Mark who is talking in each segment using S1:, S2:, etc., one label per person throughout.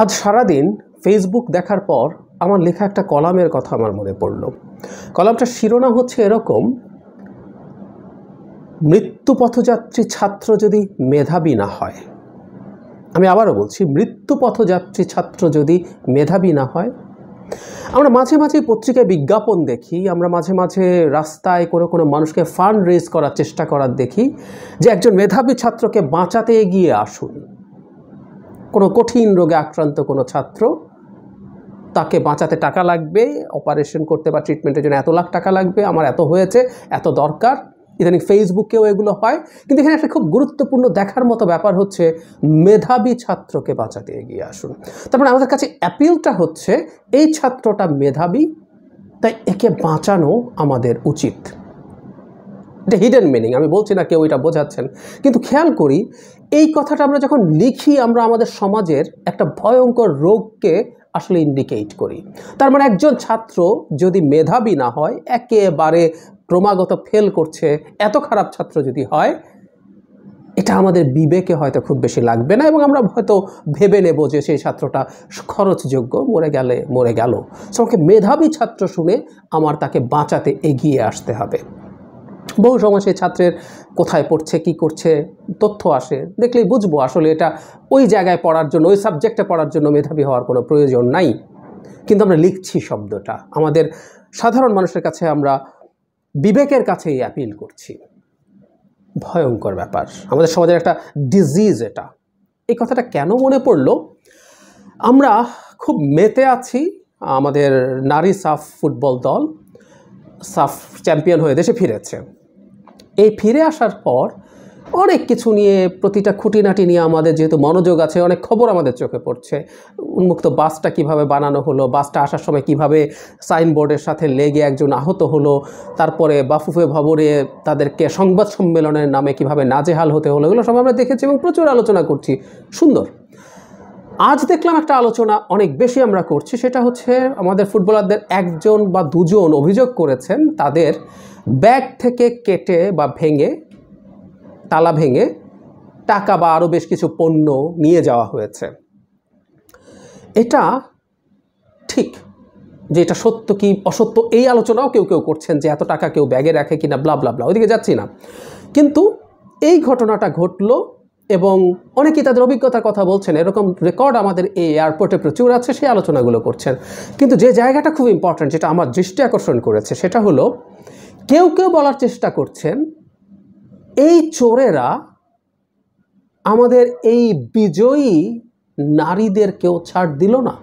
S1: আজ সারাদিন ফেসবুক দেখার পর আমার লেখা একটা কলামের কথা আমার মনে পড়ল কলামটার শিরোনাম হচ্ছে এরকম মৃত্যু পথযাত্রী ছাত্র যদি মেধাবী না হয় আমি আবারও বলছি মৃত্যু পথযাত্রী ছাত্র যদি মেধাবী না হয় আমরা মাঝে মাঝে পত্রিকায় বিজ্ঞাপন দেখি আমরা মাঝে মাঝে রাস্তায় কোনো কোনো মানুষকে ফান্ড রেজ করার চেষ্টা করার দেখি যে একজন মেধাবী ছাত্রকে বাঁচাতে এগিয়ে আসুন কোনো কঠিন রোগে আক্রান্ত কোনো ছাত্র তাকে বাঁচাতে টাকা লাগবে অপারেশন করতে বা ট্রিটমেন্টের জন্য এত লাখ টাকা লাগবে আমার এত হয়েছে এত দরকার ইদানিং ফেসবুকেও এগুলো হয় কিন্তু এখানে একটা খুব গুরুত্বপূর্ণ দেখার মতো ব্যাপার হচ্ছে মেধাবী ছাত্রকে বাঁচাতে এগিয়ে আসুন তারপরে মানে আমাদের কাছে অ্যাপিলটা হচ্ছে এই ছাত্রটা মেধাবী তাই একে বাঁচানো আমাদের উচিত এটা হিডেন মিনিং আমি বলছি না কেউ এটা বোঝাচ্ছেন কিন্তু খেয়াল করি এই কথাটা আমরা যখন লিখি আমরা আমাদের সমাজের একটা ভয়ঙ্কর রোগকে আসলে ইন্ডিকেট করি তার মানে একজন ছাত্র যদি মেধাবী না হয় একেবারে ক্রমাগত ফেল করছে এত খারাপ ছাত্র যদি হয় এটা আমাদের বিবেকে হয়তো খুব বেশি লাগবে না এবং আমরা হয়তো ভেবে নেব যে সেই ছাত্রটা খরচযোগ্য মরে গেলে মরে গেল সো আমাকে মেধাবী ছাত্র শুনে আমার তাকে বাঁচাতে এগিয়ে আসতে হবে বহু সময় সেই ছাত্রের কোথায় পড়ছে কি করছে তথ্য আসে দেখলেই বুঝবো আসলে এটা ওই জায়গায় পড়ার জন্য ওই সাবজেক্টে পড়ার জন্য মেধাবী হওয়ার কোনো প্রয়োজন নাই কিন্তু আমরা লিখছি শব্দটা আমাদের সাধারণ মানুষের কাছে আমরা বিবেকের কাছে এই অ্যাপিল করছি ভয়ঙ্কর ব্যাপার আমাদের সমাজের একটা ডিজিজ এটা এই কথাটা কেন মনে পড়ল আমরা খুব মেতে আছি আমাদের নারী সাফ ফুটবল দল সাফ চ্যাম্পিয়ন হয়ে দেশে ফিরেছে এই ফিরে আসার পর অনেক কিছু নিয়ে প্রতিটা খুঁটিনাটি নিয়ে আমাদের যেহেতু মনোযোগ আছে অনেক খবর আমাদের চোখে পড়ছে উন্মুক্ত বাসটা কিভাবে বানানো হলো বাসটা আসার সময় কিভাবে সাইনবোর্ডের সাথে লেগে একজন আহত হলো তারপরে বাফুফে ভবনে তাদেরকে সংবাদ সম্মেলনের নামে কিভাবে নাজেহাল হতে হলো এগুলো সব আমরা দেখেছি এবং প্রচুর আলোচনা করছি সুন্দর আজ দেখলাম একটা আলোচনা অনেক বেশি আমরা করছি সেটা হচ্ছে আমাদের ফুটবলারদের একজন বা দুজন অভিযোগ করেছেন তাদের ব্যাগ থেকে কেটে বা ভেঙে তালা ভেঙে টাকা বা আরও বেশ কিছু পণ্য নিয়ে যাওয়া হয়েছে এটা ঠিক যে এটা সত্য কি অসত্য এই আলোচনাও কেউ কেউ করছেন যে এত টাকা কেউ ব্যাগে রাখে কিনা ব্লা ব্লা ব্লা ওইদিকে যাচ্ছি না কিন্তু এই ঘটনাটা ঘটল এবং অনেকেই তাদের অভিজ্ঞতার কথা বলছেন এরকম রেকর্ড আমাদের এই এয়ারপোর্টে প্রচুর আছে সেই আলোচনাগুলো করছেন কিন্তু যে জায়গাটা খুব ইম্পর্ট্যান্ট যেটা আমার দৃষ্টি আকর্ষণ করেছে সেটা হলো কেউ কেউ বলার চেষ্টা করছেন এই চোরেরা আমাদের এই বিজয়ী নারীদের কেউ ছাড় দিল না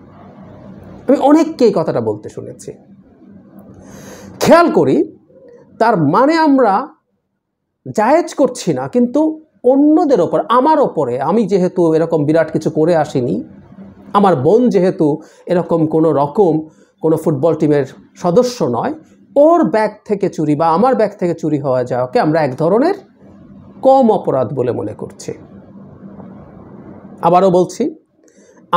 S1: আমি অনেককেই কথাটা বলতে শুনেছি খেয়াল করি তার মানে আমরা জায়েজ করছি না কিন্তু অন্যদের ওপর আমার ওপরে আমি যেহেতু এরকম বিরাট কিছু করে আসিনি আমার বোন যেহেতু এরকম কোনো রকম কোনো ফুটবল টিমের সদস্য নয় ওর ব্যাগ থেকে চুরি বা আমার ব্যাগ থেকে চুরি হওয়া যাওয়াকে আমরা এক ধরনের কম অপরাধ বলে মনে করছি আবারও বলছি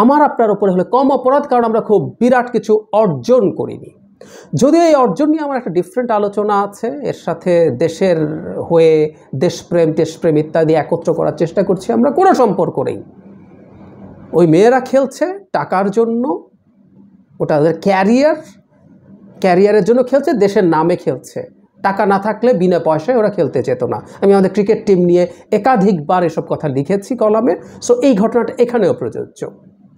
S1: আমার আপনার ওপরে হলে কম অপরাধ কারণ আমরা খুব বিরাট কিছু অর্জন করিনি যদিও এই অর্জন নিয়ে আমার একটা ডিফারেন্ট আলোচনা আছে এর সাথে দেশের হয়ে দেশপ্রেম দেশপ্রেম ইত্যাদি একত্র করার চেষ্টা করছি আমরা কোনো সম্পর্ক নেই ওই মেয়েরা খেলছে টাকার জন্য ওটা তাদের ক্যারিয়ার ক্যারিয়ারের জন্য খেলছে দেশের নামে খেলছে টাকা না থাকলে বিনা পয়সায় ওরা খেলতে যেত না আমি আমাদের ক্রিকেট টিম নিয়ে একাধিকবার এসব কথা লিখেছি কলামে সো এই ঘটনাটা এখানেও প্রযোজ্য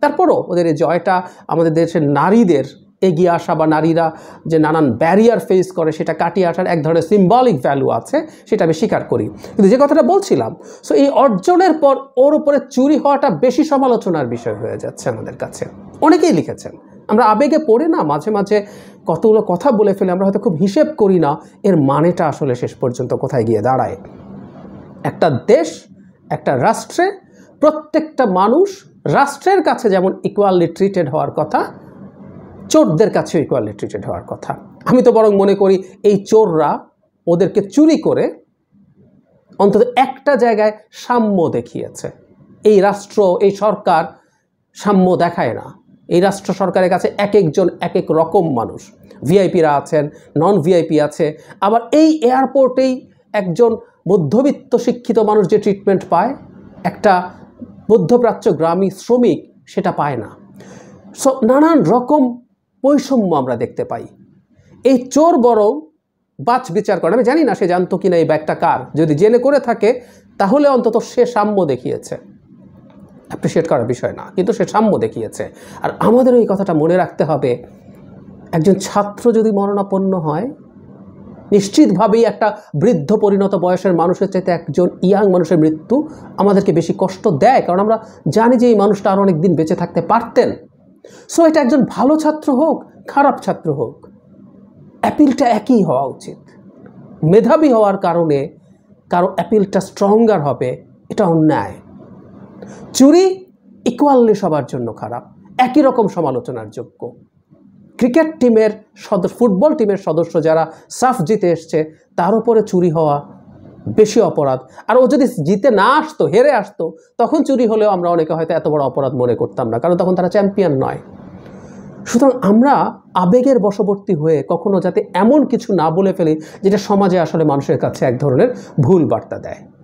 S1: তারপরও ওদের এই জয়টা আমাদের দেশের নারীদের এগিয়ে আসা বা নারীরা যে নানান ব্যারিয়ার ফেস করে সেটা কাটিয়ে আসার এক ধরনের সিম্বলিক ভ্যালু আছে সেটা আমি স্বীকার করি কিন্তু যে কথাটা বলছিলাম সো এই অর্জনের পর ওর উপরে চুরি হওয়াটা বেশি সমালোচনার বিষয় হয়ে যাচ্ছে আমাদের কাছে অনেকেই লিখেছেন আমরা আবেগে পড়ে না মাঝে মাঝে কতগুলো কথা বলে ফেলে আমরা হয়তো খুব হিসেব করি না এর মানেটা আসলে শেষ পর্যন্ত কোথায় গিয়ে দাঁড়ায় একটা দেশ একটা রাষ্ট্রে প্রত্যেকটা মানুষ রাষ্ট্রের কাছে যেমন ইকুয়ালি ট্রিটেড হওয়ার কথা চোরদের কাছে ইকুয়ালি ট্রিটেড হওয়ার কথা আমি তো বরং মনে করি এই চোররা ওদেরকে চুরি করে অন্তত একটা জায়গায় সাম্য দেখিয়েছে এই রাষ্ট্র এই সরকার সাম্য দেখায় না এই রাষ্ট্র সরকারের কাছে এক একজন এক এক রকম মানুষ ভিআইপিরা আছেন নন ভিআইপি আছে আবার এই এয়ারপোর্টেই একজন মধ্যবিত্ত শিক্ষিত মানুষ যে ট্রিটমেন্ট পায় একটা মধ্যপ্রাচ্য গ্রামী শ্রমিক সেটা পায় না সো নানান রকম বৈষম্য আমরা দেখতে পাই এই চোর বরং বাচ বিচার করে আমি জানি না সে জানতো না এই ব্যাগটা কার যদি জেনে করে থাকে তাহলে অন্তত সে সাম্য দেখিয়েছে অ্যাপ্রিসিয়েট করার বিষয় না কিন্তু সে সাম্য দেখিয়েছে আর আমাদের এই কথাটা মনে রাখতে হবে একজন ছাত্র যদি মরণাপন্ন হয় নিশ্চিতভাবেই একটা বৃদ্ধ পরিণত বয়সের মানুষের চাইতে একজন ইয়াং মানুষের মৃত্যু আমাদেরকে বেশি কষ্ট দেয় কারণ আমরা জানি যে এই মানুষটা আরও অনেক দিন বেঁচে থাকতে পারতেন সো এটা একজন ভালো ছাত্র হোক খারাপ ছাত্র হোক অ্যাপিলটা একই হওয়া উচিত মেধাবী হওয়ার কারণে কারো অ্যাপিলটা স্ট্রঙ্গার হবে এটা অন্যায় চুরি ইকুয়াললি সবার জন্য খারাপ একই রকম সমালোচনার যোগ্য ক্রিকেট টিমের সদস্য ফুটবল টিমের সদস্য যারা সাফ জিতে এসছে তার উপরে চুরি হওয়া বেশি অপরাধ আর ও যদি জিতে না আসতো হেরে আসতো তখন চুরি হলেও আমরা অনেকে হয়তো এত বড় অপরাধ মনে করতাম না কারণ তখন তারা চ্যাম্পিয়ন নয় সুতরাং আমরা আবেগের বশবর্তী হয়ে কখনো যাতে এমন কিছু না বলে ফেলি যেটা সমাজে আসলে মানুষের কাছে এক ধরনের ভুল বার্তা দেয়